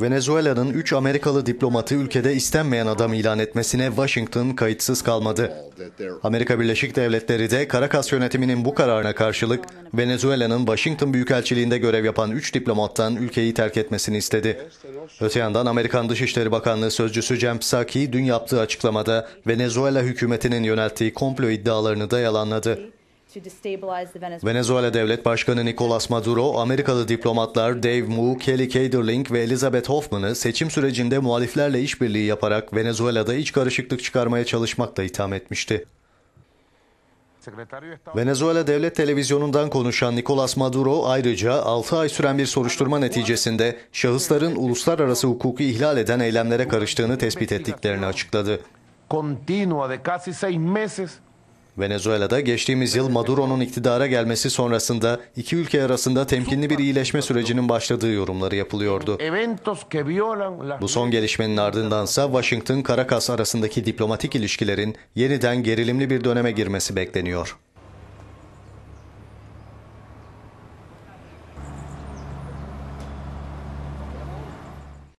Venezuela'nın 3 Amerikalı diplomatı ülkede istenmeyen adam ilan etmesine Washington kayıtsız kalmadı. Amerika Birleşik Devletleri de Caracas yönetiminin bu kararına karşılık Venezuela'nın Washington Büyükelçiliğinde görev yapan 3 diplomattan ülkeyi terk etmesini istedi. Öte yandan Amerikan Dışişleri Bakanlığı sözcüsü Jen Psaki dün yaptığı açıklamada Venezuela hükümetinin yönelttiği komplo iddialarını da yalanladı. Venezuela Devlet Başkanı Nicolas Maduro, Amerikalı diplomatlar Dave Mu, Kelly Kaderling ve Elizabeth Hoffman'ı seçim sürecinde muhaliflerle işbirliği yaparak Venezuela'da iç karışıklık çıkarmaya çalışmakla itham etmişti. Venezuela Devlet Televizyonu'ndan konuşan Nicolas Maduro ayrıca 6 ay süren bir soruşturma neticesinde şahısların uluslararası hukuku ihlal eden eylemlere karıştığını tespit ettiklerini açıkladı. Venezuela'da geçtiğimiz yıl Maduro'nun iktidara gelmesi sonrasında iki ülke arasında temkinli bir iyileşme sürecinin başladığı yorumları yapılıyordu. Bu son gelişmenin ardındansa Washington-Caracas arasındaki diplomatik ilişkilerin yeniden gerilimli bir döneme girmesi bekleniyor.